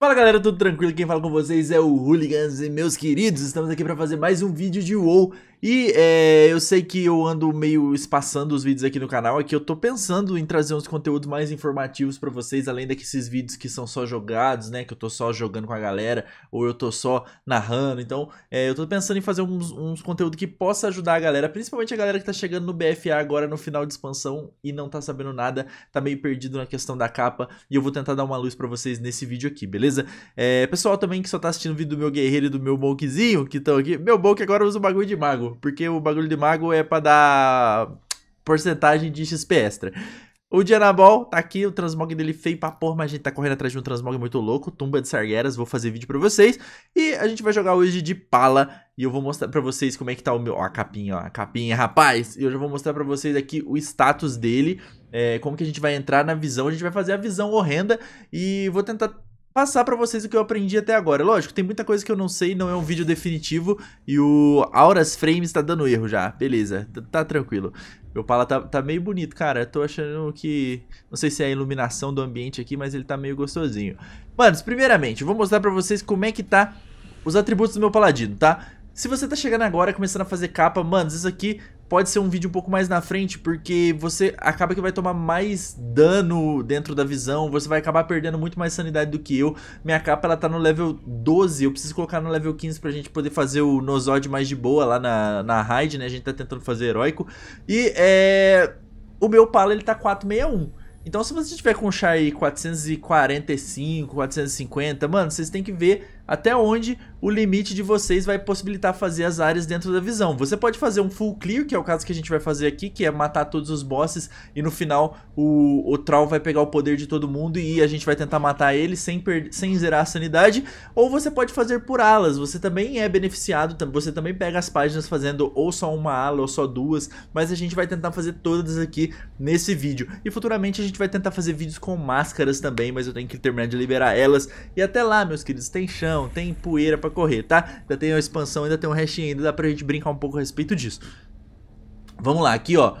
Fala galera, tudo tranquilo? Quem fala com vocês é o Hooligans e meus queridos, estamos aqui para fazer mais um vídeo de WoW e é, eu sei que eu ando meio espaçando os vídeos aqui no canal, é que eu tô pensando em trazer uns conteúdos mais informativos para vocês, além desses vídeos que são só jogados, né? Que eu tô só jogando com a galera, ou eu tô só narrando. Então, é, eu tô pensando em fazer uns, uns conteúdos que possa ajudar a galera, principalmente a galera que tá chegando no BFA agora no final de expansão e não tá sabendo nada, tá meio perdido na questão da capa, e eu vou tentar dar uma luz para vocês nesse vídeo aqui, beleza? É, pessoal também que só tá assistindo o vídeo do meu guerreiro e do meu Monkeyzinho, que estão aqui. Meu Monk agora usa o bagulho de mago porque o bagulho de mago é para dar porcentagem de XP extra. O Dianabol tá aqui, o transmog dele feio pra porra, mas a gente tá correndo atrás de um transmog muito louco, tumba de sargueras, vou fazer vídeo pra vocês. E a gente vai jogar hoje de pala, e eu vou mostrar pra vocês como é que tá o meu... Ó, a capinha, ó, a capinha, rapaz! E eu já vou mostrar pra vocês aqui o status dele, é, como que a gente vai entrar na visão, a gente vai fazer a visão horrenda, e vou tentar passar para vocês o que eu aprendi até agora. Lógico, tem muita coisa que eu não sei, não é um vídeo definitivo e o Auras Frames tá dando erro já. Beleza, tá tranquilo. Meu pala tá, tá meio bonito, cara. Eu tô achando que... Não sei se é a iluminação do ambiente aqui, mas ele tá meio gostosinho. Manos, primeiramente, eu vou mostrar para vocês como é que tá os atributos do meu paladino, tá? Se você tá chegando agora começando a fazer capa, mano, isso aqui pode ser um vídeo um pouco mais na frente, porque você acaba que vai tomar mais dano dentro da visão, você vai acabar perdendo muito mais sanidade do que eu. Minha capa, ela tá no level 12, eu preciso colocar no level 15 pra gente poder fazer o Nozod mais de boa lá na, na raid, né? A gente tá tentando fazer heróico. E, é... O meu palo ele tá 461. Então, se você tiver com o Shai 445, 450, mano, vocês têm que ver até onde o limite de vocês vai possibilitar fazer as áreas dentro da visão. Você pode fazer um full clear, que é o caso que a gente vai fazer aqui, que é matar todos os bosses e no final o, o Troll vai pegar o poder de todo mundo e a gente vai tentar matar ele sem, sem zerar a sanidade. Ou você pode fazer por alas, você também é beneficiado, você também pega as páginas fazendo ou só uma ala ou só duas, mas a gente vai tentar fazer todas aqui nesse vídeo. E futuramente a gente vai tentar fazer vídeos com máscaras também, mas eu tenho que terminar de liberar elas. E até lá, meus queridos, tem chão não, tem poeira para correr, tá? Ainda tem uma expansão, ainda tem um restinho ainda, dá pra gente brincar um pouco a respeito disso. Vamos lá, aqui ó.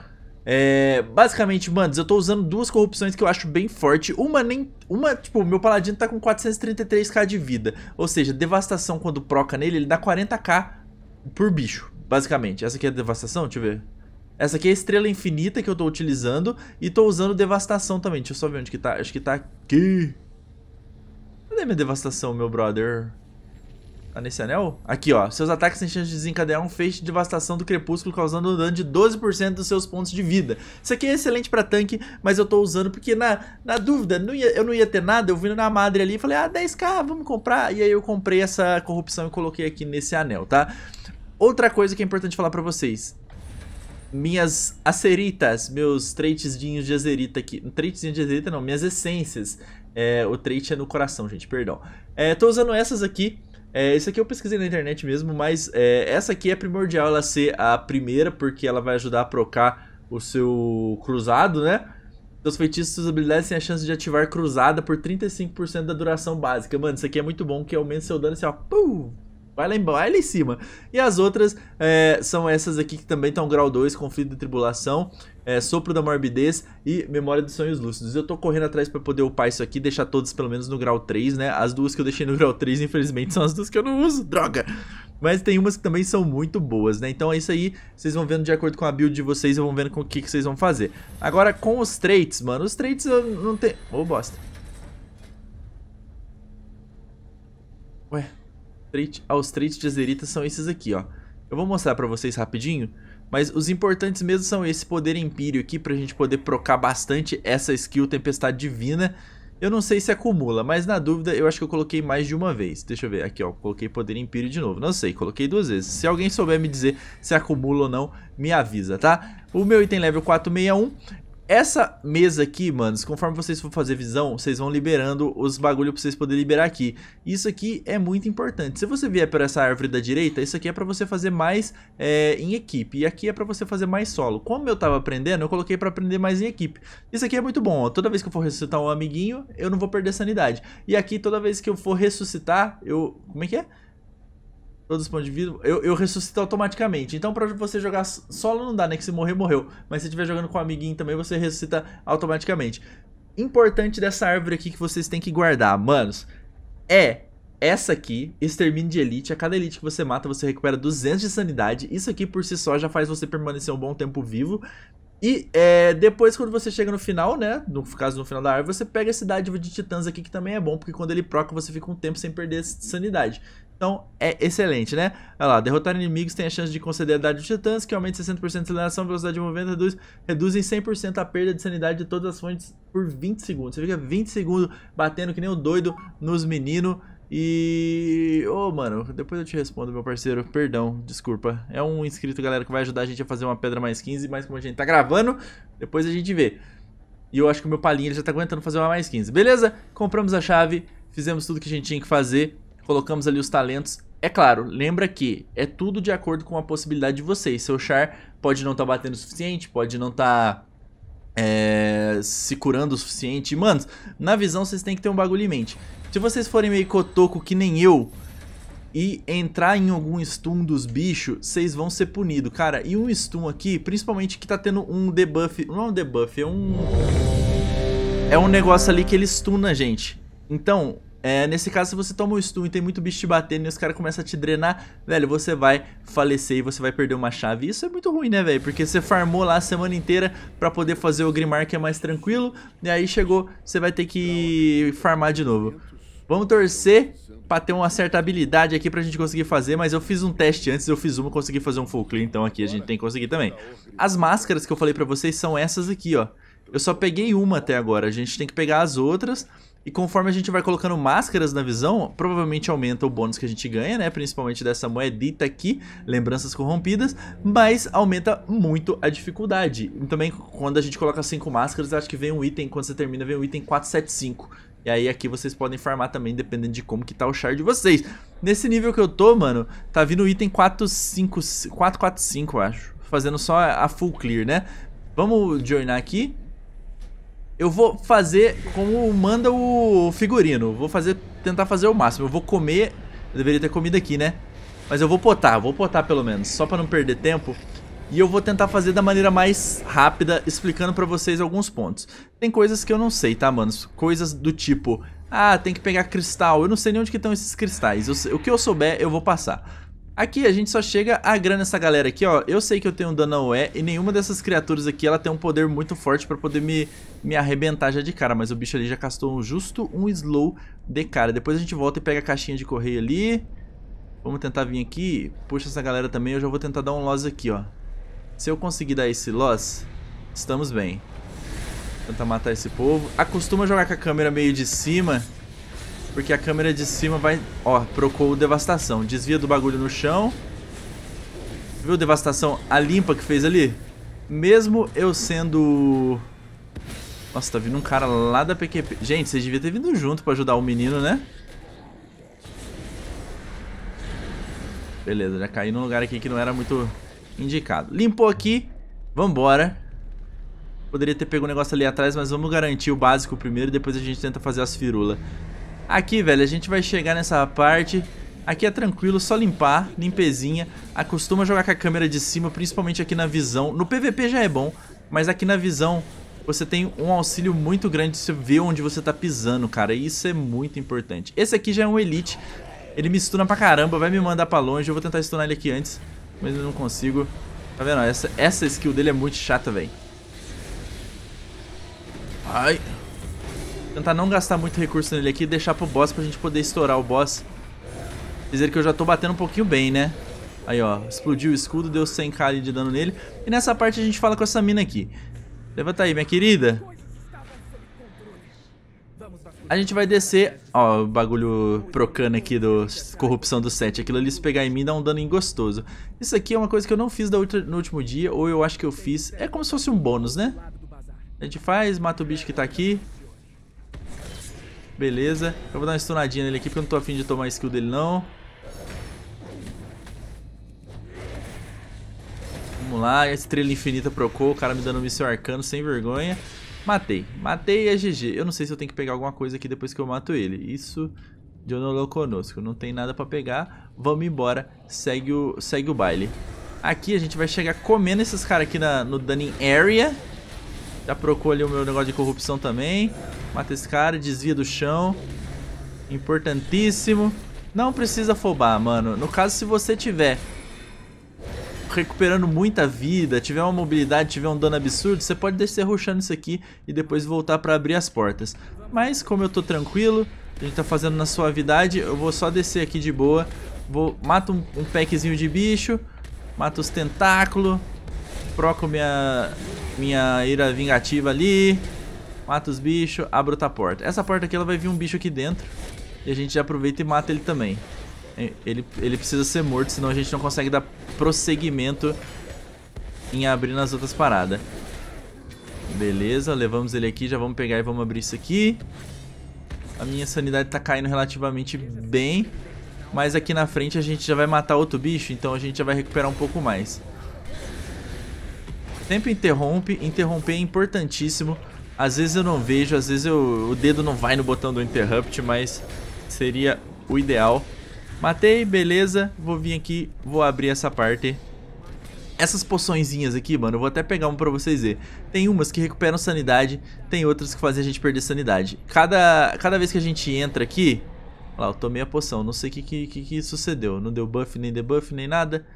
É, basicamente, manos, eu tô usando duas corrupções que eu acho bem forte. Uma nem. Uma, tipo, meu paladino tá com 433k de vida. Ou seja, devastação quando proca nele, ele dá 40k por bicho, basicamente. Essa aqui é a devastação, deixa eu ver. Essa aqui é a estrela infinita que eu tô utilizando. E tô usando devastação também. Deixa eu só ver onde que tá. Acho que tá aqui. Cadê minha devastação, meu brother? Tá nesse anel? Aqui, ó. Seus ataques têm chance de desencadear um feixe de devastação do crepúsculo, causando um dano de 12% dos seus pontos de vida. Isso aqui é excelente pra tanque, mas eu tô usando porque na, na dúvida, não ia, eu não ia ter nada. Eu vi na madre ali e falei, ah, 10k, vamos comprar. E aí eu comprei essa corrupção e coloquei aqui nesse anel, tá? Outra coisa que é importante falar pra vocês minhas aceritas, meus traitzinhos de azerita aqui. Traitzinho de azerita não, minhas essências. É, o trait é no coração, gente, perdão. É, tô usando essas aqui. É, isso aqui eu pesquisei na internet mesmo, mas é, essa aqui é primordial ela ser a primeira, porque ela vai ajudar a procar o seu cruzado, né? Seus feitiços e suas habilidades têm a chance de ativar cruzada por 35% da duração básica. Mano, isso aqui é muito bom, que aumenta seu dano assim, ó. Pum! Vai lá, em, vai lá em cima. E as outras é, são essas aqui que também estão grau 2, Conflito e Tribulação, é, Sopro da Morbidez e Memória dos Sonhos Lúcidos. Eu tô correndo atrás para poder upar isso aqui, deixar todos pelo menos no grau 3, né? As duas que eu deixei no grau 3, infelizmente, são as duas que eu não uso, droga! Mas tem umas que também são muito boas, né? Então é isso aí, vocês vão vendo de acordo com a build de vocês, eu vão vendo com o que, que vocês vão fazer. Agora, com os traits, mano, os traits eu não tenho... Ô, oh, bosta. Ué aos traits de Azerita são esses aqui, ó. Eu vou mostrar pra vocês rapidinho, mas os importantes mesmo são esse poder empírio aqui, pra gente poder procar bastante essa skill Tempestade Divina. Eu não sei se acumula, mas na dúvida eu acho que eu coloquei mais de uma vez. Deixa eu ver, aqui ó, coloquei poder empírio de novo. Não sei, coloquei duas vezes. Se alguém souber me dizer se acumula ou não, me avisa, tá? O meu item level 461, essa mesa aqui, manos, conforme vocês for fazer visão, vocês vão liberando os bagulho pra vocês poderem liberar aqui. Isso aqui é muito importante. Se você vier por essa árvore da direita, isso aqui é pra você fazer mais é, em equipe. E aqui é pra você fazer mais solo. Como eu tava aprendendo, eu coloquei pra aprender mais em equipe. Isso aqui é muito bom, ó. Toda vez que eu for ressuscitar um amiguinho, eu não vou perder sanidade. E aqui, toda vez que eu for ressuscitar, eu... Como é que é? todos os pontos de vida, eu, eu ressuscito automaticamente. Então, pra você jogar solo não dá, né? Que se morrer, morreu. Mas se estiver jogando com um amiguinho também, você ressuscita automaticamente. Importante dessa árvore aqui que vocês têm que guardar, manos, é essa aqui, extermínio de elite, a cada elite que você mata, você recupera 200 de sanidade. Isso aqui por si só já faz você permanecer um bom tempo vivo. E é, depois, quando você chega no final, né? No caso, no final da árvore, você pega esse dádiva de titãs aqui, que também é bom, porque quando ele proca, você fica um tempo sem perder sanidade. Então, é excelente, né? Olha lá, derrotar inimigos tem a chance de conceder a idade de titãs, que aumenta 60% de aceleração, velocidade de movimento, reduz, em 100% a perda de sanidade de todas as fontes por 20 segundos. Você fica 20 segundos batendo que nem um doido nos meninos. E. Ô, oh, mano, depois eu te respondo, meu parceiro. Perdão, desculpa. É um inscrito, galera, que vai ajudar a gente a fazer uma pedra mais 15, mas como a gente tá gravando, depois a gente vê. E eu acho que o meu palinho ele já tá aguentando fazer uma mais 15. Beleza? Compramos a chave, fizemos tudo que a gente tinha que fazer colocamos ali os talentos. É claro, lembra que é tudo de acordo com a possibilidade de vocês. Seu char pode não estar tá batendo o suficiente, pode não estar tá, é, se curando o suficiente. Mano, na visão vocês têm que ter um bagulho em mente. Se vocês forem meio cotoco que nem eu, e entrar em algum stun dos bichos, vocês vão ser punidos. Cara, e um stun aqui, principalmente que tá tendo um debuff... Não é um debuff, é um... É um negócio ali que ele stuna a gente. Então, é, nesse caso, se você toma um stun e tem muito bicho te batendo e os caras começam a te drenar, velho, você vai falecer e você vai perder uma chave. Isso é muito ruim, né, velho? Porque você farmou lá a semana inteira pra poder fazer o Grimar que é mais tranquilo, e aí chegou, você vai ter que farmar de novo. Vamos torcer pra ter uma certa habilidade aqui pra gente conseguir fazer, mas eu fiz um teste antes, eu fiz uma, consegui fazer um full clean, então aqui a gente tem que conseguir também. As máscaras que eu falei pra vocês são essas aqui, ó. Eu só peguei uma até agora, a gente tem que pegar as outras e conforme a gente vai colocando máscaras na visão, provavelmente aumenta o bônus que a gente ganha, né? Principalmente dessa moedita aqui, lembranças corrompidas, mas aumenta muito a dificuldade. E também quando a gente coloca 5 máscaras, acho que vem um item, quando você termina, vem um item 475. E aí aqui vocês podem farmar também, dependendo de como que tá o char de vocês. Nesse nível que eu tô, mano, tá vindo o item 445, 445 acho. Fazendo só a full clear, né? Vamos joinar aqui. Eu vou fazer como manda o figurino. Vou fazer, tentar fazer o máximo. Eu vou comer. Eu deveria ter comido aqui, né? Mas eu vou potar, vou potar pelo menos, só para não perder tempo. E eu vou tentar fazer da maneira mais rápida, explicando para vocês alguns pontos. Tem coisas que eu não sei, tá, manos? Coisas do tipo, ah, tem que pegar cristal. Eu não sei nem onde que estão esses cristais. Eu, o que eu souber, eu vou passar. Aqui a gente só chega a grana essa galera aqui, ó. Eu sei que eu tenho um Danoé e nenhuma dessas criaturas aqui ela tem um poder muito forte pra poder me, me arrebentar já de cara. Mas o bicho ali já castou justo um slow de cara. Depois a gente volta e pega a caixinha de correio ali. Vamos tentar vir aqui. Puxa essa galera também. Eu já vou tentar dar um loss aqui, ó. Se eu conseguir dar esse loss, estamos bem. Tentar matar esse povo. Acostuma jogar com a câmera meio de cima. Porque a câmera de cima vai... Ó, procou devastação. Desvia do bagulho no chão. Viu a devastação? A limpa que fez ali? Mesmo eu sendo... Nossa, tá vindo um cara lá da PQP. Gente, vocês deviam ter vindo junto pra ajudar o menino, né? Beleza, já caí num lugar aqui que não era muito indicado. Limpou aqui. Vambora. Poderia ter pego um negócio ali atrás, mas vamos garantir o básico primeiro e depois a gente tenta fazer as firulas. Aqui, velho, a gente vai chegar nessa parte. Aqui é tranquilo, só limpar, limpezinha. Acostuma jogar com a câmera de cima, principalmente aqui na visão. No PVP já é bom, mas aqui na visão você tem um auxílio muito grande de você ver onde você tá pisando, cara. E isso é muito importante. Esse aqui já é um Elite. Ele me stuna pra caramba, vai me mandar pra longe. Eu vou tentar stunar ele aqui antes, mas eu não consigo. Tá vendo? Essa, essa skill dele é muito chata, velho. Ai, tentar não gastar muito recurso nele aqui e deixar pro boss pra gente poder estourar o boss. Dizer que eu já tô batendo um pouquinho bem, né? Aí, ó, explodiu o escudo, deu 100k de dano nele. E nessa parte a gente fala com essa mina aqui. Levanta aí, minha querida. A gente vai descer... Ó, o bagulho procando aqui do... Corrupção do 7. Aquilo ali, se pegar em mim, dá um dano gostoso. Isso aqui é uma coisa que eu não fiz no último dia, ou eu acho que eu fiz. É como se fosse um bônus, né? A gente faz, mata o bicho que tá aqui. Beleza. Eu vou dar uma stunadinha nele aqui porque eu não tô afim de tomar a skill dele não. Vamos lá. A estrela infinita procou. O cara me dando um míssil arcano sem vergonha. Matei. Matei e é GG. Eu não sei se eu tenho que pegar alguma coisa aqui depois que eu mato ele. Isso de Onolo é conosco. Não tem nada pra pegar. Vamos embora. Segue o, segue o baile. Aqui a gente vai chegar comendo esses caras aqui na, no Dunning Area. Já procou ali o meu negócio de corrupção também. Mata esse cara, desvia do chão. Importantíssimo. Não precisa afobar, mano. No caso, se você tiver recuperando muita vida, tiver uma mobilidade, tiver um dano absurdo, você pode descer roxando isso aqui e depois voltar pra abrir as portas. Mas, como eu tô tranquilo, a gente tá fazendo na suavidade, eu vou só descer aqui de boa. Vou, mato um, um packzinho de bicho, mato os tentáculos, proco minha, minha ira vingativa ali. Mata os bichos, abro outra porta. Essa porta aqui, ela vai vir um bicho aqui dentro. E a gente já aproveita e mata ele também. É, ele, ele precisa ser morto, senão a gente não consegue dar prosseguimento em abrir nas outras paradas. Beleza, levamos ele aqui, já vamos pegar e vamos abrir isso aqui. A minha sanidade tá caindo relativamente bem. Mas aqui na frente a gente já vai matar outro bicho, então a gente já vai recuperar um pouco mais. Sempre interrompe. Interromper é importantíssimo. Às vezes eu não vejo, às vezes eu, o dedo não vai no botão do interrupt, mas seria o ideal. Matei, beleza. Vou vir aqui, vou abrir essa parte. Essas poçõezinhas aqui, mano, eu vou até pegar uma pra vocês verem. Tem umas que recuperam sanidade, tem outras que fazem a gente perder sanidade. Cada, cada vez que a gente entra aqui... Olha lá, eu tomei a poção, não sei o que, que, que, que sucedeu. Não deu buff, nem debuff, nem nada.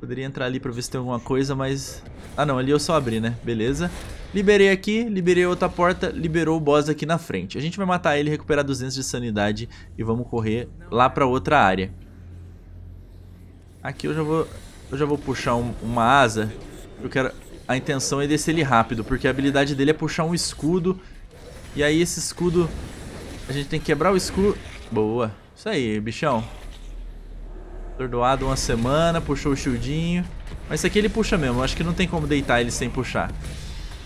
Poderia entrar ali pra ver se tem alguma coisa, mas... Ah não, ali eu só abri, né? Beleza. Liberei aqui, liberei outra porta, liberou o boss aqui na frente. A gente vai matar ele, recuperar 200 de sanidade e vamos correr lá pra outra área. Aqui eu já vou, eu já vou puxar um, uma asa. Eu quero... A intenção é descer ele rápido, porque a habilidade dele é puxar um escudo. E aí esse escudo... A gente tem que quebrar o escudo... Boa. Isso aí, bichão. Atordoado uma semana, puxou o shieldinho. Mas esse aqui ele puxa mesmo, acho que não tem como deitar ele sem puxar.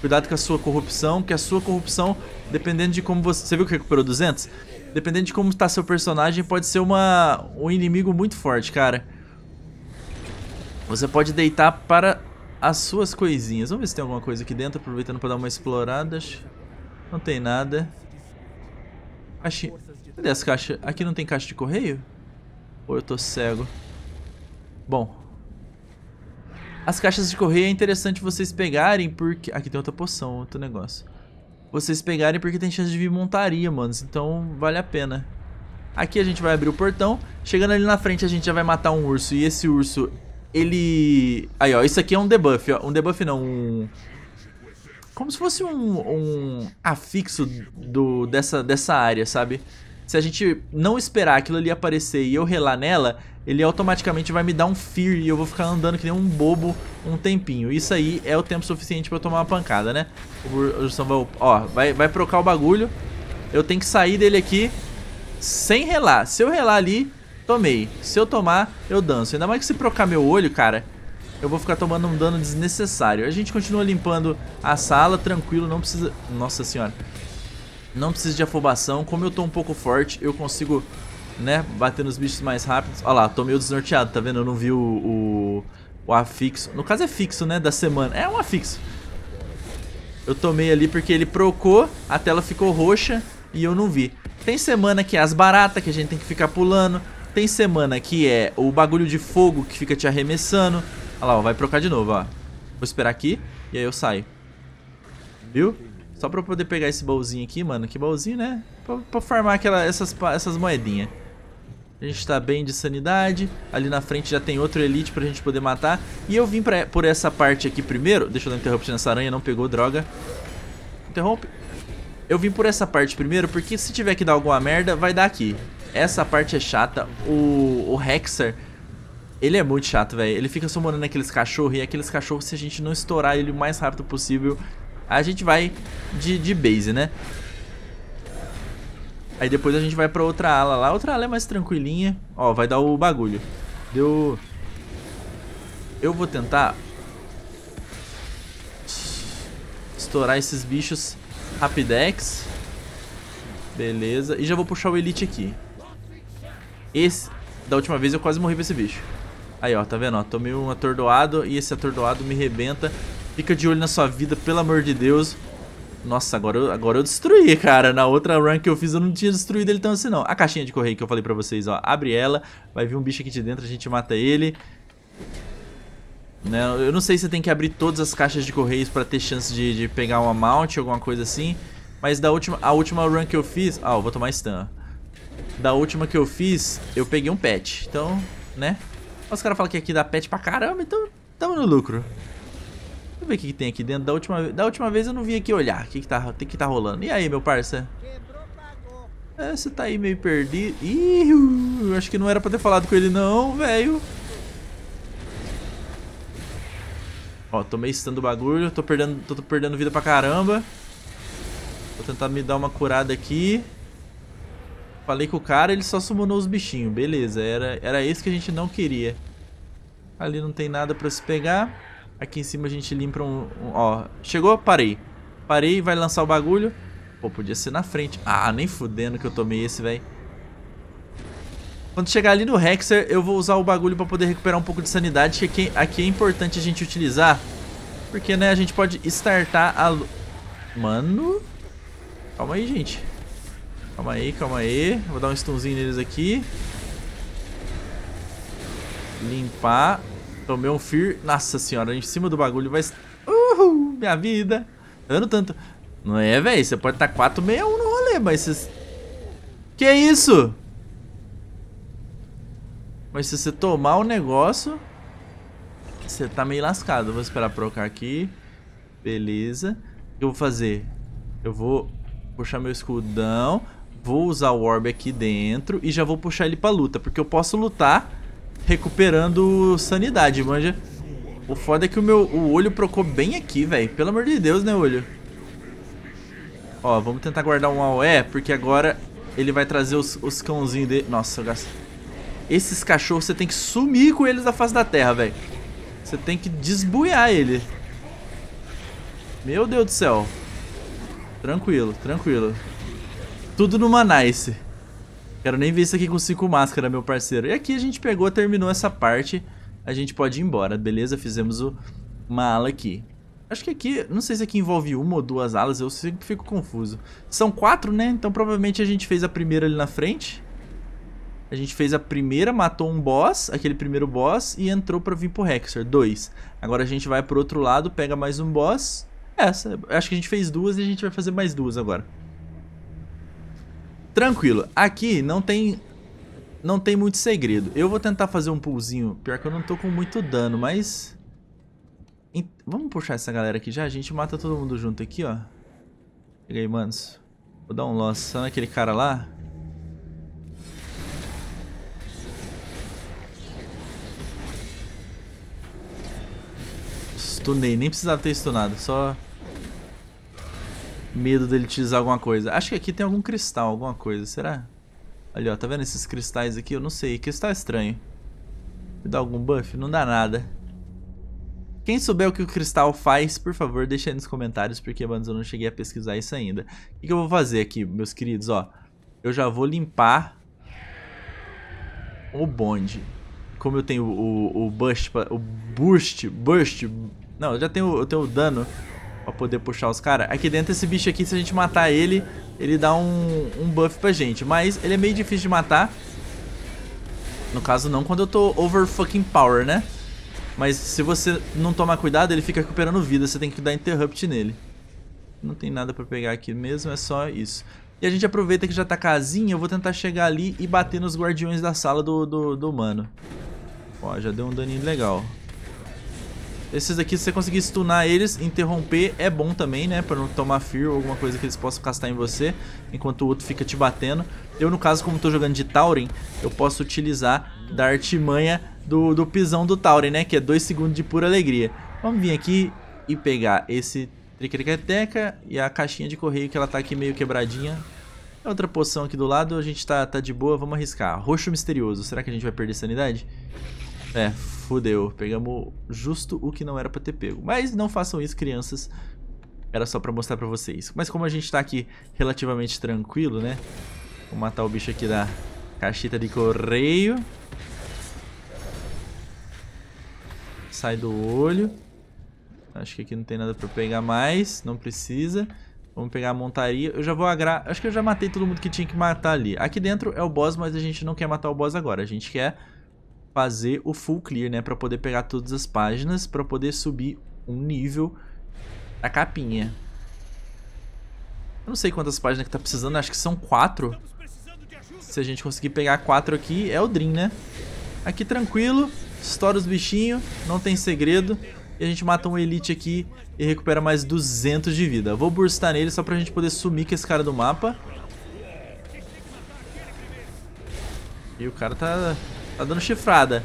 Cuidado com a sua corrupção, que a sua corrupção, dependendo de como você... Você viu que recuperou 200? Dependendo de como está seu personagem, pode ser uma... um inimigo muito forte, cara. Você pode deitar para as suas coisinhas. Vamos ver se tem alguma coisa aqui dentro, aproveitando para dar uma explorada. Não tem nada. Caixa... Cadê as caixas? Aqui não tem caixa de correio? Ou eu tô cego? Bom. As caixas de correio é interessante vocês pegarem porque... Aqui tem outra poção, outro negócio. Vocês pegarem porque tem chance de vir montaria, manos. Então vale a pena. Aqui a gente vai abrir o portão. Chegando ali na frente a gente já vai matar um urso. E esse urso, ele... Aí, ó. Isso aqui é um debuff, ó. Um debuff não, um... Como se fosse um, um afixo do, dessa, dessa área, sabe? se a gente não esperar aquilo ali aparecer e eu relar nela, ele automaticamente vai me dar um fear e eu vou ficar andando que nem um bobo um tempinho. Isso aí é o tempo suficiente pra eu tomar uma pancada, né? O Ursão vai... Ó, vai, vai procar o bagulho. Eu tenho que sair dele aqui sem relar. Se eu relar ali, tomei. Se eu tomar, eu danço. Ainda mais que se procar meu olho, cara, eu vou ficar tomando um dano desnecessário. A gente continua limpando a sala, tranquilo, não precisa... Nossa senhora. Não preciso de afobação. Como eu tô um pouco forte, eu consigo, né, bater nos bichos mais rápido. Olha lá, tô meio desnorteado, tá vendo? Eu não vi o, o, o afixo. No caso é fixo, né, da semana. É um afixo. Eu tomei ali porque ele procou, a tela ficou roxa e eu não vi. Tem semana que é as baratas, que a gente tem que ficar pulando. Tem semana que é o bagulho de fogo que fica te arremessando. Olha lá, ó, vai procar de novo, ó. Vou esperar aqui e aí eu saio. Viu? Só pra eu poder pegar esse baúzinho aqui, mano. Que baúzinho, né? Pra, pra farmar aquela, essas, essas moedinhas. A gente tá bem de sanidade. Ali na frente já tem outro elite pra gente poder matar. E eu vim pra, por essa parte aqui primeiro. Deixa eu dar um nessa aranha, não pegou, droga. Interrompe. Eu vim por essa parte primeiro, porque se tiver que dar alguma merda, vai dar aqui. Essa parte é chata. O, o Hexer, ele é muito chato, velho. Ele fica summonando aqueles cachorros, e aqueles cachorros, se a gente não estourar ele o mais rápido possível, a gente vai de, de base, né? Aí depois a gente vai pra outra ala lá. Outra ala é mais tranquilinha. Ó, vai dar o bagulho. Deu... Eu vou tentar... Estourar esses bichos Rapidex. Beleza. E já vou puxar o Elite aqui. Esse... Da última vez eu quase morri pra esse bicho. Aí, ó, tá vendo? Ó, tomei um atordoado e esse atordoado me rebenta Fica de olho na sua vida, pelo amor de Deus. Nossa, agora eu, agora eu destruí, cara. Na outra run que eu fiz, eu não tinha destruído ele tão assim, não. A caixinha de correio que eu falei pra vocês, ó. Abre ela, vai vir um bicho aqui de dentro, a gente mata ele. Né? Eu não sei se tem que abrir todas as caixas de correios pra ter chance de, de pegar uma mount, alguma coisa assim. Mas da última, a última run que eu fiz... Ah, eu vou tomar stun. Da última que eu fiz, eu peguei um pet. Então, né? Os caras falam que aqui dá pet pra caramba, então tamo no lucro. Deixa eu ver o que, que, tem aqui dentro. Da última, da última vez eu não vim aqui olhar o que, que, tá, que, que tá rolando. E aí, meu parça? É, você tá aí meio perdido. Ih, acho que não era pra ter falado com ele não, velho. Ó, tomei stun o bagulho. Tô perdendo, tô, perdendo vida pra caramba. Vou tentar me dar uma curada aqui. Falei com o cara, ele só summonou os bichinhos. Beleza, era, era isso que a gente não queria. Ali não tem nada pra se pegar. Aqui em cima a gente limpa um... um ó, chegou, parei. Parei, vai lançar o bagulho. Pô, podia ser na frente. Ah, nem fudendo que eu tomei esse, velho. Quando chegar ali no Hexer, eu vou usar o bagulho pra poder recuperar um pouco de sanidade, que aqui, aqui é importante a gente utilizar. Porque, né, a gente pode startar a... Mano... Calma aí, gente. Calma aí, calma aí. Vou dar um stunzinho neles aqui. Limpar. Tomei um Fear. Nossa senhora, em cima do bagulho vai... Uhul, minha vida. Dando tanto. Não é, velho. Você pode tá estar 461 no rolê, mas você... Que isso? Mas se você tomar o negócio... Você tá meio lascado. vou esperar procar aqui. Beleza. O que eu vou fazer? Eu vou puxar meu escudão. Vou usar o orb aqui dentro. E já vou puxar ele pra luta. Porque eu posso lutar recuperando sanidade, manja. O foda é que o meu o olho procou bem aqui, velho. Pelo amor de Deus, né, olho? Ó, vamos tentar guardar um AOE, porque agora ele vai trazer os, os cãozinhos dele. Nossa, eu gasto... Esses cachorros, você tem que sumir com eles da face da terra, velho. Você tem que desbuiar ele. Meu Deus do céu. Tranquilo, tranquilo. Tudo numa nice. Quero nem ver isso aqui com cinco máscaras, meu parceiro. E aqui a gente pegou, terminou essa parte. A gente pode ir embora, beleza? Fizemos o, uma ala aqui. Acho que aqui, não sei se aqui envolve uma ou duas alas, eu sempre fico confuso. São quatro, né? Então provavelmente a gente fez a primeira ali na frente. A gente fez a primeira, matou um boss, aquele primeiro boss, e entrou pra vir pro Hexer, dois. Agora a gente vai pro outro lado, pega mais um boss. Essa, acho que a gente fez duas e a gente vai fazer mais duas agora. Tranquilo. Aqui não tem não tem muito segredo. Eu vou tentar fazer um pulzinho. Pior que eu não tô com muito dano, mas... Vamos puxar essa galera aqui já. A gente mata todo mundo junto aqui, ó. Chega aí, manos. Vou dar um loss. Só naquele cara lá. Stunei. Nem precisava ter stunado. Só medo dele utilizar alguma coisa. Acho que aqui tem algum cristal, alguma coisa, será? Ali, ó, tá vendo esses cristais aqui? Eu não sei, cristal é estranho. Me dá algum buff? Não dá nada. Quem souber o que o cristal faz, por favor, deixa aí nos comentários, porque, mano, eu não cheguei a pesquisar isso ainda. O que, que eu vou fazer aqui, meus queridos, ó? Eu já vou limpar o bonde. Como eu tenho o, o, o burst, o burst, burst, não, eu já tenho, eu tenho o dano Pra poder puxar os caras. Aqui dentro esse bicho aqui, se a gente matar ele, ele dá um, um buff pra gente. Mas ele é meio difícil de matar. No caso não, quando eu tô over fucking power, né? Mas se você não tomar cuidado, ele fica recuperando vida. Você tem que dar interrupt nele. Não tem nada pra pegar aqui mesmo, é só isso. E a gente aproveita que já tá casinha, eu vou tentar chegar ali e bater nos guardiões da sala do, do, do mano. Ó, já deu um daninho legal. Esses daqui, se você conseguir stunar eles, interromper é bom também, né? Pra não tomar fear ou alguma coisa que eles possam castar em você, enquanto o outro fica te batendo. Eu, no caso, como tô jogando de Tauren, eu posso utilizar da artimanha do, do pisão do Tauren, né? Que é dois segundos de pura alegria. Vamos vir aqui e pegar esse Tricricateca e a caixinha de correio que ela tá aqui meio quebradinha. É outra poção aqui do lado, a gente tá, tá de boa, vamos arriscar. Roxo misterioso, será que a gente vai perder sanidade? É, Fudeu, pegamos justo o que não era pra ter pego. Mas não façam isso, crianças. Era só pra mostrar pra vocês. Mas como a gente tá aqui relativamente tranquilo, né? Vou matar o bicho aqui da caixita de correio. Sai do olho. Acho que aqui não tem nada pra pegar mais. Não precisa. Vamos pegar a montaria. Eu já vou agra... Acho que eu já matei todo mundo que tinha que matar ali. Aqui dentro é o boss, mas a gente não quer matar o boss agora. A gente quer fazer o full clear, né? Pra poder pegar todas as páginas, pra poder subir um nível da capinha. Eu não sei quantas páginas que tá precisando, acho que são quatro. Se a gente conseguir pegar quatro aqui, é o Dream, né? Aqui tranquilo, estoura os bichinhos, não tem segredo. E a gente mata um Elite aqui e recupera mais 200 de vida. Vou burstar nele só pra gente poder sumir com esse cara do mapa. E o cara tá Tá dando chifrada.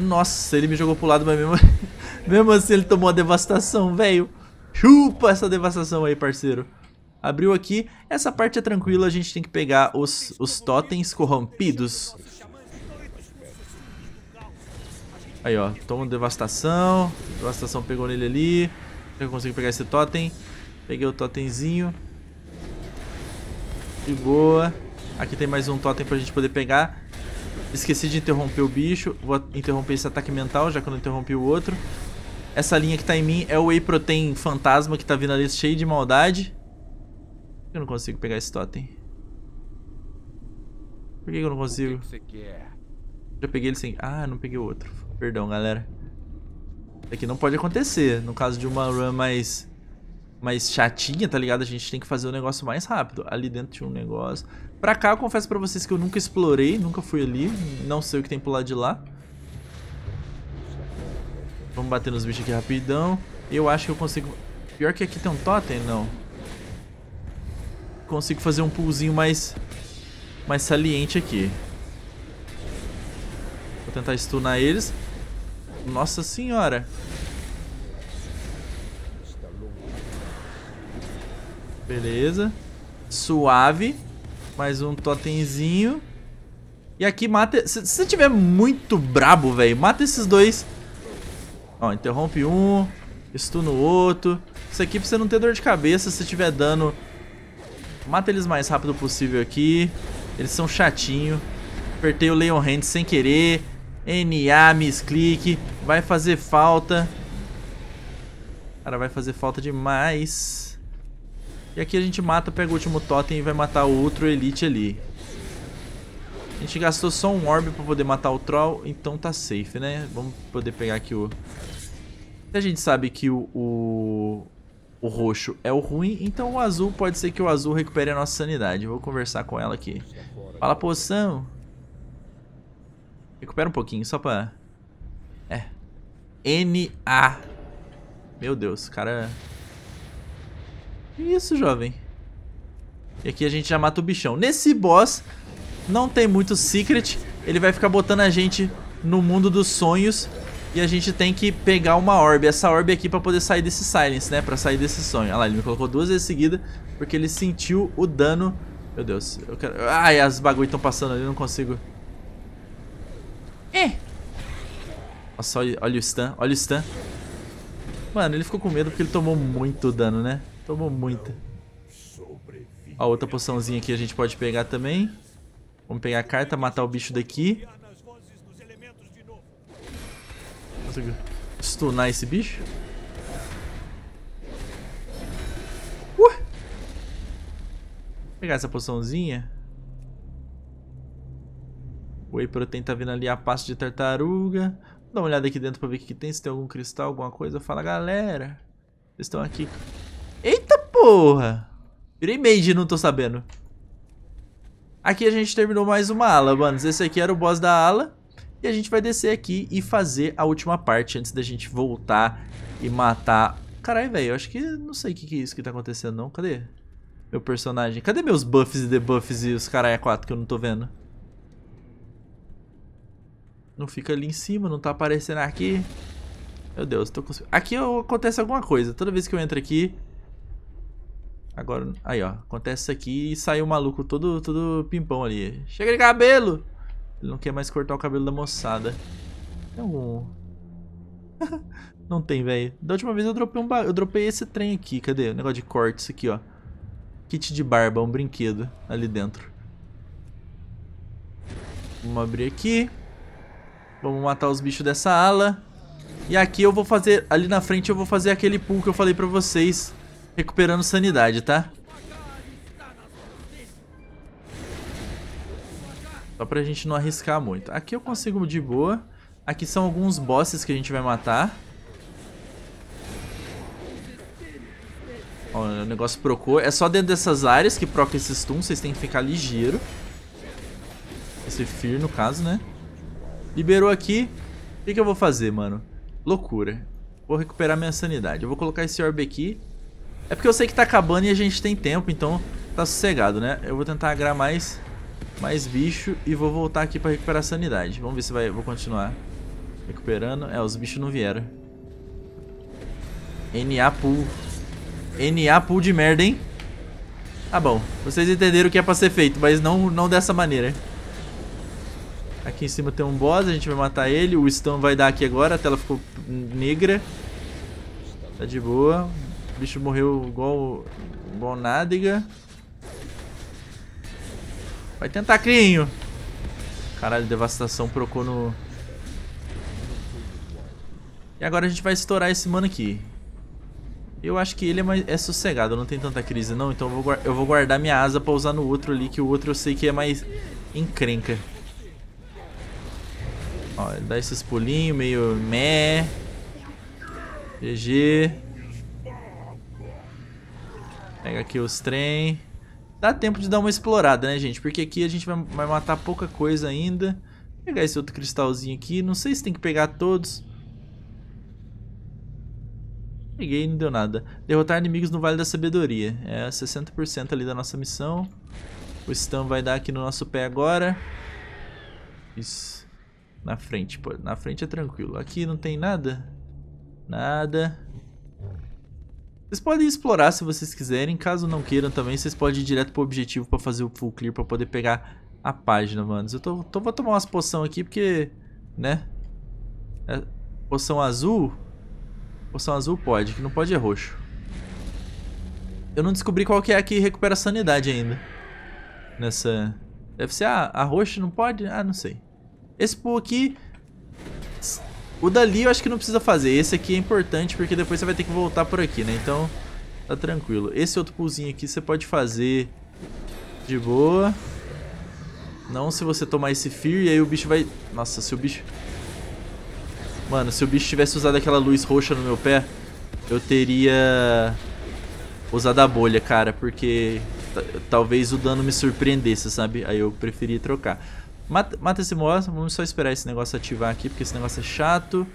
Nossa, ele me jogou pro lado, mas mesmo, mesmo assim ele tomou a devastação, velho. Chupa essa devastação aí, parceiro. Abriu aqui. Essa parte é tranquila, a gente tem que pegar os, os totens corrompidos. Aí, ó. Toma devastação. Devastação pegou nele ali. Eu consigo pegar esse totem. Peguei o totemzinho. De boa. Aqui tem mais um totem pra gente poder pegar. Esqueci de interromper o bicho. Vou interromper esse ataque mental, já que eu não interrompi o outro. Essa linha que tá em mim é o Whey Protein Fantasma, que tá vindo ali cheio de maldade. Por que eu não consigo pegar esse totem? Por que, eu não consigo? Que que já peguei ele sem... Ah, não peguei o outro. Perdão, galera. Isso aqui não pode acontecer. No caso de uma run mais... Mais chatinha, tá ligado? A gente tem que fazer o um negócio mais rápido. Ali dentro tinha um negócio... Pra cá eu confesso pra vocês que eu nunca explorei, nunca fui ali, não sei o que tem pro lado de lá. Vamos bater nos bichos aqui rapidão. Eu acho que eu consigo... Pior que aqui tem um totem, não. Consigo fazer um pulzinho mais... Mais saliente aqui. Vou tentar stunar eles. Nossa senhora. Beleza. Suave. Mais um totemzinho. E aqui mata... Se você tiver muito brabo, velho, mata esses dois. Ó, interrompe um, estuna o outro. Isso aqui pra você não ter dor de cabeça se tiver dano. Mata eles mais rápido possível aqui. Eles são chatinho. Apertei o Leon Hand sem querer. NA, misclick. Vai fazer falta. Cara, vai fazer falta demais. E aqui a gente mata, pega o último totem e vai matar o outro elite ali. A gente gastou só um orb pra poder matar o troll, então tá safe, né? Vamos poder pegar aqui o... A gente sabe que o, o, o roxo é o ruim, então o azul pode ser que o azul recupere a nossa sanidade. vou conversar com ela aqui. Fala, poção! Recupera um pouquinho, só pra... É. N-A. Meu Deus, cara... Que isso, jovem? E aqui a gente já mata o bichão. Nesse boss não tem muito secret. Ele vai ficar botando a gente no mundo dos sonhos. E a gente tem que pegar uma orb. Essa orb aqui pra poder sair desse silence, né? Pra sair desse sonho. Olha lá, ele me colocou duas vezes seguida. Porque ele sentiu o dano. Meu Deus. Eu quero... Ai, as bagulho estão passando ali. Eu Não consigo. É. Nossa, olha, olha o stun. Olha o stun. Mano, ele ficou com medo porque ele tomou muito dano, né? Tomou muita. Ó, outra poçãozinha aqui a gente pode pegar também. Vamos pegar a carta, matar o bicho daqui. Conseguiu stunar esse bicho? Uh! Vou pegar essa poçãozinha. Whey Protein tá vindo ali a pasta de tartaruga. Vou dar uma olhada aqui dentro pra ver o que, que tem, se tem algum cristal, alguma coisa. Fala, galera, vocês estão aqui Porra. Virei mage não tô sabendo. Aqui a gente terminou mais uma ala, manos. Esse aqui era o boss da ala. E a gente vai descer aqui e fazer a última parte antes da gente voltar e matar... Caralho, velho, eu acho que... Não sei o que, que é isso que tá acontecendo, não. Cadê meu personagem? Cadê meus buffs e debuffs e os caralho 4 que eu não tô vendo? Não fica ali em cima, não tá aparecendo aqui. Meu Deus, tô conseguindo... Aqui acontece alguma coisa. Toda vez que eu entro aqui, Agora, aí ó, acontece isso aqui e sai o maluco todo, todo pimpão ali. Chega de cabelo! Ele não quer mais cortar o cabelo da moçada. Tem algum... não tem, velho. Da última vez eu dropei um ba... eu dropei esse trem aqui, cadê? O negócio de corte, isso aqui, ó. Kit de barba, um brinquedo ali dentro. Vamos abrir aqui. Vamos matar os bichos dessa ala. E aqui eu vou fazer... Ali na frente eu vou fazer aquele pull que eu falei pra vocês recuperando sanidade, tá? Só pra gente não arriscar muito. Aqui eu consigo de boa. Aqui são alguns bosses que a gente vai matar. Ó, o negócio procou. É só dentro dessas áreas que proca esse stun. Vocês têm que ficar ligeiro. Esse Fear, no caso, né? Liberou aqui. O que, que eu vou fazer, mano? Loucura. Vou recuperar minha sanidade. Eu vou colocar esse orb aqui. É porque eu sei que tá acabando e a gente tem tempo, então tá sossegado, né? Eu vou tentar agrar mais, mais bicho e vou voltar aqui pra recuperar a sanidade. Vamos ver se vai, vou continuar recuperando. É, os bichos não vieram. NA pool. NA pool de merda, hein? Tá bom. Vocês entenderam o que é pra ser feito, mas não, não dessa maneira. Aqui em cima tem um boss, a gente vai matar ele. O stun vai dar aqui agora, a tela ficou negra. Tá de boa. O bicho morreu igual, igual nádega. Vai tentar, Crinho. Caralho, devastação procou no... E agora a gente vai estourar esse mano aqui. Eu acho que ele é, mais, é sossegado, não tem tanta crise não, então eu vou, eu vou guardar minha asa pra usar no outro ali, que o outro eu sei que é mais encrenca. Ó, ele dá esses pulinhos meio meh. GG. Pega aqui os trem. Dá tempo de dar uma explorada, né, gente? Porque aqui a gente vai matar pouca coisa ainda. Vou pegar esse outro cristalzinho aqui. Não sei se tem que pegar todos. Peguei e não deu nada. Derrotar inimigos no Vale da Sabedoria. É 60% ali da nossa missão. O stun vai dar aqui no nosso pé agora. Isso. Na frente, pô. Na frente é tranquilo. Aqui não tem nada. Nada. Vocês podem explorar se vocês quiserem, caso não queiram também, vocês podem ir direto pro objetivo pra fazer o full clear, pra poder pegar a página, mano. Eu tô, tô, vou tomar umas poção aqui, porque, né, é, poção azul, poção azul pode, que não pode é roxo. Eu não descobri qual que é a que recupera a sanidade ainda, nessa... Deve ser a, ah, a roxa, não pode? Ah, não sei. Esse pool aqui o dali eu acho que não precisa fazer. Esse aqui é importante porque depois você vai ter que voltar por aqui, né? Então, tá tranquilo. Esse outro pullzinho aqui você pode fazer de boa. Não se você tomar esse Fear e aí o bicho vai... Nossa, se o bicho... Mano, se o bicho tivesse usado aquela luz roxa no meu pé, eu teria usado a bolha, cara, porque talvez o dano me surpreendesse, sabe? Aí eu preferi trocar. Mata, mata esse boss. Vamos só esperar esse negócio ativar aqui, porque esse negócio é chato.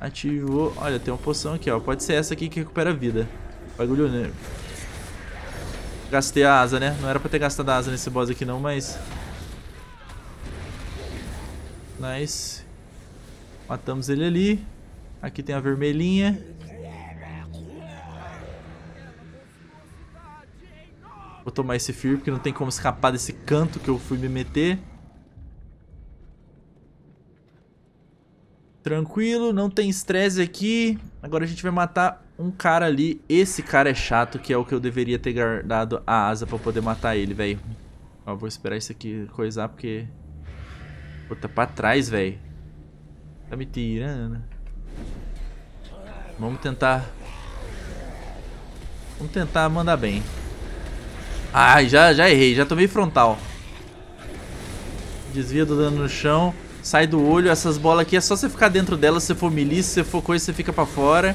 Ativou. Olha, tem uma poção aqui, ó. Pode ser essa aqui que recupera vida. Bagulho, né? Gastei a asa, né? Não era pra ter gastado a asa nesse boss aqui não, mas... Nice. Matamos ele ali. Aqui tem a vermelhinha. Vou tomar esse Fear, porque não tem como escapar desse canto que eu fui me meter. Tranquilo, não tem estresse aqui. Agora a gente vai matar um cara ali. Esse cara é chato, que é o que eu deveria ter guardado a asa pra poder matar ele, velho. Ó, vou esperar isso aqui coisar, porque... Puta, pra trás, velho. Tá me tirando. Vamos tentar... Vamos tentar mandar bem. Ai, ah, já, já errei. Já tomei frontal. Desvia do dano no chão sai do olho. Essas bolas aqui é só você ficar dentro delas, se for milícia, se for coisa, você fica pra fora.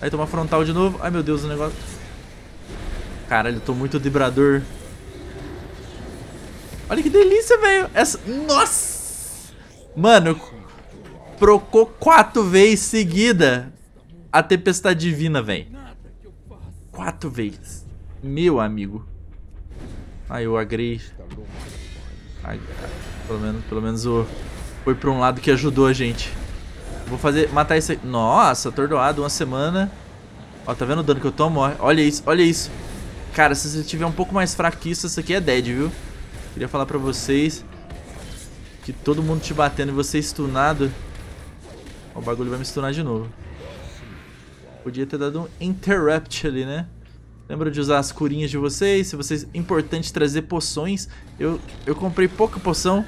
Aí toma frontal de novo. Ai, meu Deus, o negócio... Caralho, eu tô muito vibrador. Olha que delícia, velho. Essa... Nossa! Mano, procou quatro vezes seguida a tempestade divina, velho. Quatro vezes. Meu amigo. Ai, eu agrei. Ai, cara. Pelo menos, pelo menos o... foi pra um lado que ajudou a gente. Vou fazer... Matar esse aqui. Nossa, atordoado, uma semana. Ó, tá vendo o dano que eu tomo? olha isso, olha isso. Cara, se você tiver um pouco mais fraquista, isso aqui é dead, viu? Queria falar pra vocês que todo mundo te batendo e você stunado... Ó, o bagulho vai me stunar de novo. Podia ter dado um interrupt ali, né? Lembra de usar as curinhas de vocês? Se vocês... É importante trazer poções. Eu, eu comprei pouca poção.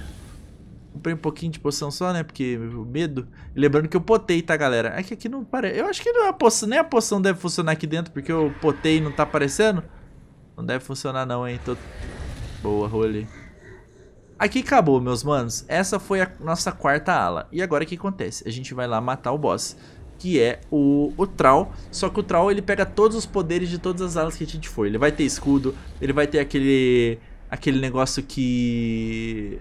Comprei um pouquinho de poção só, né? Porque medo. lembrando que eu potei, tá, galera? É que aqui não parece. Eu acho que não é a poção, nem a poção deve funcionar aqui dentro, porque eu potei e não tá aparecendo. Não deve funcionar, não, hein? Tô... Boa, rolê. Aqui acabou, meus manos. Essa foi a nossa quarta ala. E agora o que acontece? A gente vai lá matar o boss que é o, o Troll. Só que o Troll ele pega todos os poderes de todas as alas que a gente foi. Ele vai ter escudo, ele vai ter aquele aquele negócio que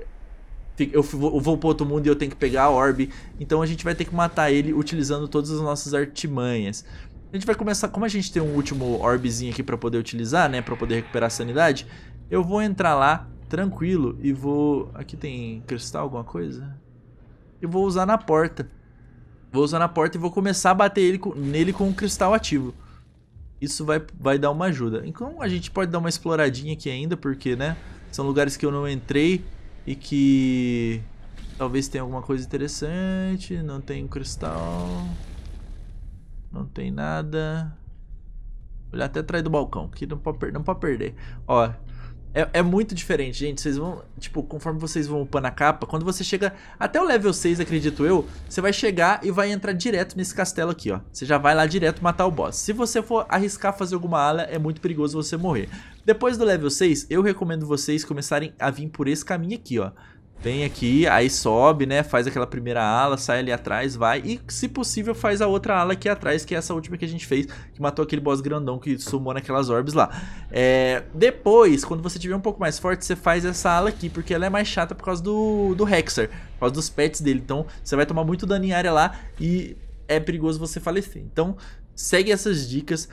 eu vou pro outro mundo e eu tenho que pegar a orb. Então a gente vai ter que matar ele utilizando todas as nossas artimanhas. A gente vai começar, como a gente tem um último orbzinho aqui pra poder utilizar, né, pra poder recuperar a sanidade, eu vou entrar lá, tranquilo, e vou... Aqui tem cristal, alguma coisa? E vou usar na porta. Vou usar na porta e vou começar a bater ele, nele com o cristal ativo. Isso vai, vai dar uma ajuda. Então a gente pode dar uma exploradinha aqui ainda, porque, né, são lugares que eu não entrei e que talvez tenha alguma coisa interessante. Não tem cristal. Não tem nada. Olhar até atrás do balcão, que não pode, não pode perder. Ó, é, é muito diferente, gente. Vocês vão. Tipo, conforme vocês vão upando a capa, quando você chega até o level 6, acredito eu, você vai chegar e vai entrar direto nesse castelo aqui, ó. Você já vai lá direto matar o boss. Se você for arriscar fazer alguma ala, é muito perigoso você morrer. Depois do level 6, eu recomendo vocês começarem a vir por esse caminho aqui, ó. Vem aqui, aí sobe, né? Faz aquela primeira ala, sai ali atrás, vai. E, se possível, faz a outra ala aqui atrás, que é essa última que a gente fez, que matou aquele boss grandão que sumou naquelas orbes lá. É... Depois, quando você tiver um pouco mais forte, você faz essa ala aqui, porque ela é mais chata por causa do, do Hexer, por causa dos pets dele. Então, você vai tomar muito dano em área lá e é perigoso você falecer. Então, segue essas dicas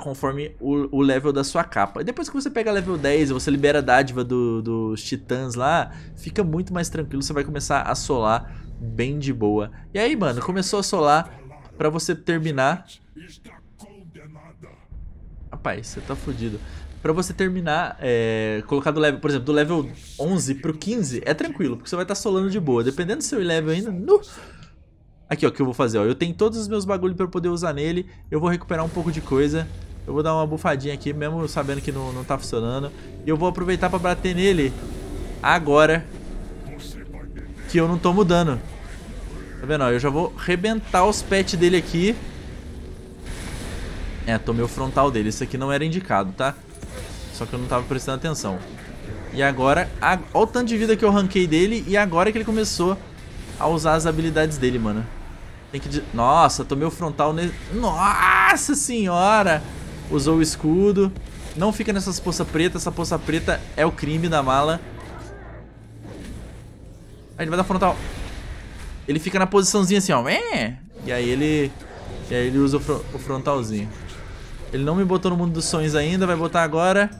conforme o, o, level da sua capa. E depois que você pega level 10 e você libera a dádiva do, dos titãs lá, fica muito mais tranquilo, você vai começar a solar bem de boa. E aí, mano, começou a solar pra você terminar... Rapaz, você tá fudido. Pra você terminar, é, colocar do level, por exemplo, do level 11 pro 15, é tranquilo, porque você vai estar tá solando de boa. Dependendo do seu level ainda... No... Aqui, ó, o que eu vou fazer, ó. Eu tenho todos os meus bagulhos pra eu poder usar nele. Eu vou recuperar um pouco de coisa. Eu vou dar uma bufadinha aqui, mesmo sabendo que não, não tá funcionando. E eu vou aproveitar pra bater nele agora que eu não tomo dano. Tá vendo? Ó, eu já vou rebentar os pets dele aqui. É, tomei o frontal dele. Isso aqui não era indicado, tá? Só que eu não tava prestando atenção. E agora... A... Olha o tanto de vida que eu ranquei dele. E agora que ele começou a usar as habilidades dele, mano. Tem que... Nossa, tomei o frontal nele. Nossa senhora! Usou o escudo. Não fica nessas poça preta. Essa poça preta é o crime da mala. Aí ele vai dar frontal. Ele fica na posiçãozinha assim, ó. E aí ele... E aí ele usa o, fr o frontalzinho. Ele não me botou no mundo dos sonhos ainda. Vai botar agora.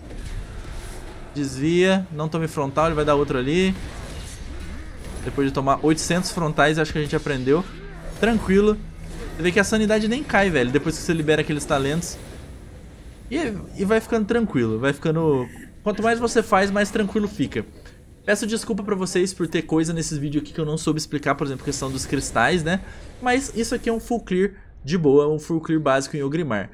Desvia. Não tome frontal. Ele vai dar outro ali. Depois de tomar 800 frontais, acho que a gente aprendeu tranquilo. Você vê que a sanidade nem cai, velho, depois que você libera aqueles talentos. E, e vai ficando tranquilo, vai ficando... Quanto mais você faz, mais tranquilo fica. Peço desculpa pra vocês por ter coisa nesses vídeos aqui que eu não soube explicar, por exemplo, questão dos cristais, né? Mas isso aqui é um full clear de boa, um full clear básico em Ogrimar.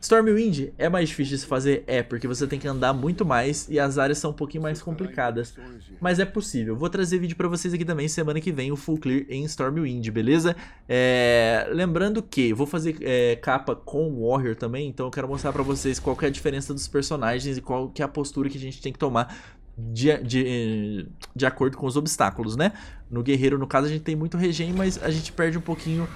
Stormwind é mais difícil de se fazer? É, porque você tem que andar muito mais e as áreas são um pouquinho mais complicadas. Mas é possível. Vou trazer vídeo para vocês aqui também semana que vem, o Full Clear em Stormwind, beleza? É... Lembrando que vou fazer é, capa com Warrior também, então eu quero mostrar para vocês qual é a diferença dos personagens e qual que é a postura que a gente tem que tomar de, de, de acordo com os obstáculos, né? No guerreiro, no caso, a gente tem muito regen, mas a gente perde um pouquinho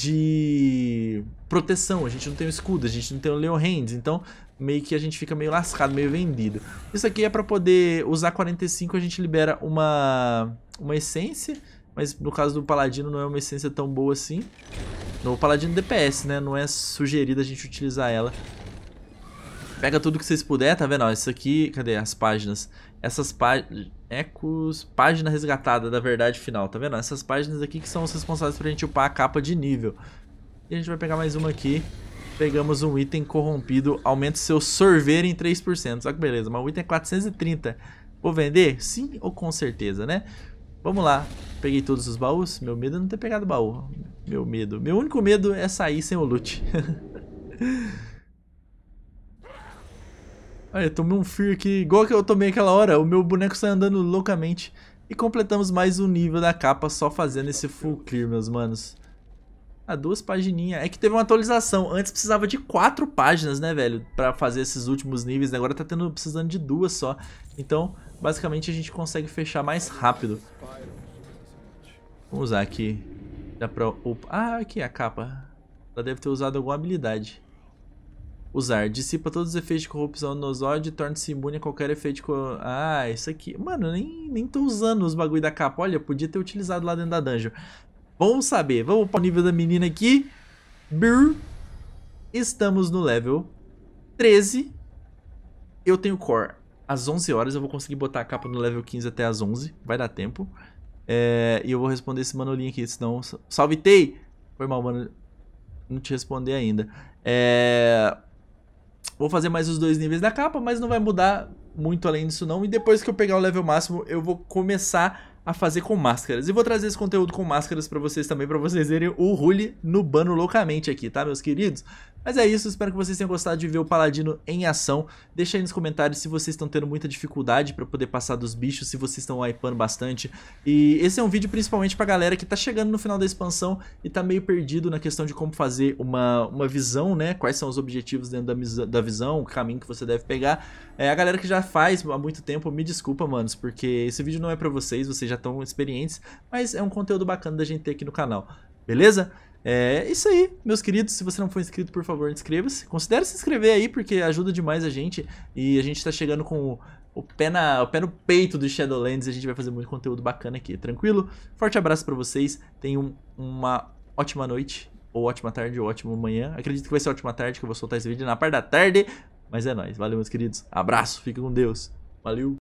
de proteção. A gente não tem um escudo, a gente não tem um Hands, então meio que a gente fica meio lascado, meio vendido. Isso aqui é para poder usar 45, a gente libera uma, uma essência, mas no caso do Paladino não é uma essência tão boa assim. No Paladino DPS, né? Não é sugerido a gente utilizar ela. Pega tudo que vocês puder, tá vendo? Ó, isso aqui, cadê as páginas? essas páginas. Ecos, página resgatada da verdade final, tá vendo? Essas páginas aqui que são os responsáveis pra gente upar a capa de nível. E a gente vai pegar mais uma aqui. Pegamos um item corrompido, aumenta seu sorver em 3%. Só que beleza, mas o item é 430. Vou vender? Sim ou com certeza, né? Vamos lá. Peguei todos os baús. Meu medo é não ter pegado baú. Meu medo. Meu único medo é sair sem o loot. Olha, tomei um Fear aqui, igual que eu tomei aquela hora, o meu boneco sai andando loucamente. E completamos mais um nível da capa só fazendo esse full clear, meus manos. Ah, duas pagininhas. É que teve uma atualização. Antes precisava de quatro páginas, né, velho? Pra fazer esses últimos níveis. Agora tá tendo, precisando de duas só. Então, basicamente, a gente consegue fechar mais rápido. Vamos usar aqui. Dá pra... Opa. Ah, aqui a capa. Ela deve ter usado alguma habilidade. Usar. Dissipa todos os efeitos de corrupção no Zod e torna-se imune a qualquer efeito. Co... Ah, isso aqui. Mano, nem, nem tô usando os bagulho da capa. Olha, podia ter utilizado lá dentro da dungeon. Vamos saber. Vamos para o nível da menina aqui. Brrr. Estamos no level 13. Eu tenho core às 11 horas. Eu vou conseguir botar a capa no level 15 até às 11. Vai dar tempo. É, e eu vou responder esse manolinho aqui, senão... Salve, Tei! Foi mal, mano. Não te responder ainda. É... Vou fazer mais os dois níveis da capa, mas não vai mudar muito além disso não. E depois que eu pegar o level máximo, eu vou começar a fazer com máscaras. E vou trazer esse conteúdo com máscaras para vocês também, para vocês verem o no nubando loucamente aqui, tá, meus queridos? Mas é isso, espero que vocês tenham gostado de ver o Paladino em ação. Deixa aí nos comentários se vocês estão tendo muita dificuldade para poder passar dos bichos, se vocês estão hypando bastante. E esse é um vídeo principalmente pra galera que tá chegando no final da expansão e tá meio perdido na questão de como fazer uma, uma visão, né? Quais são os objetivos dentro da, da visão, o caminho que você deve pegar. É, a galera que já faz há muito tempo, me desculpa, manos, porque esse vídeo não é pra vocês, vocês já estão experientes, mas é um conteúdo bacana da gente ter aqui no canal. Beleza? É isso aí, meus queridos. Se você não for inscrito, por favor, inscreva-se. Considere se inscrever aí, porque ajuda demais a gente. E a gente tá chegando com o, o pé, na, o pé no peito do Shadowlands. A gente vai fazer muito conteúdo bacana aqui, tranquilo? Forte abraço para vocês. Tenham uma ótima noite, ou ótima tarde, ou ótima manhã. Acredito que vai ser ótima tarde, que eu vou soltar esse vídeo na parte da tarde. Mas é nóis. Valeu, meus queridos. Abraço, fica com Deus. Valeu.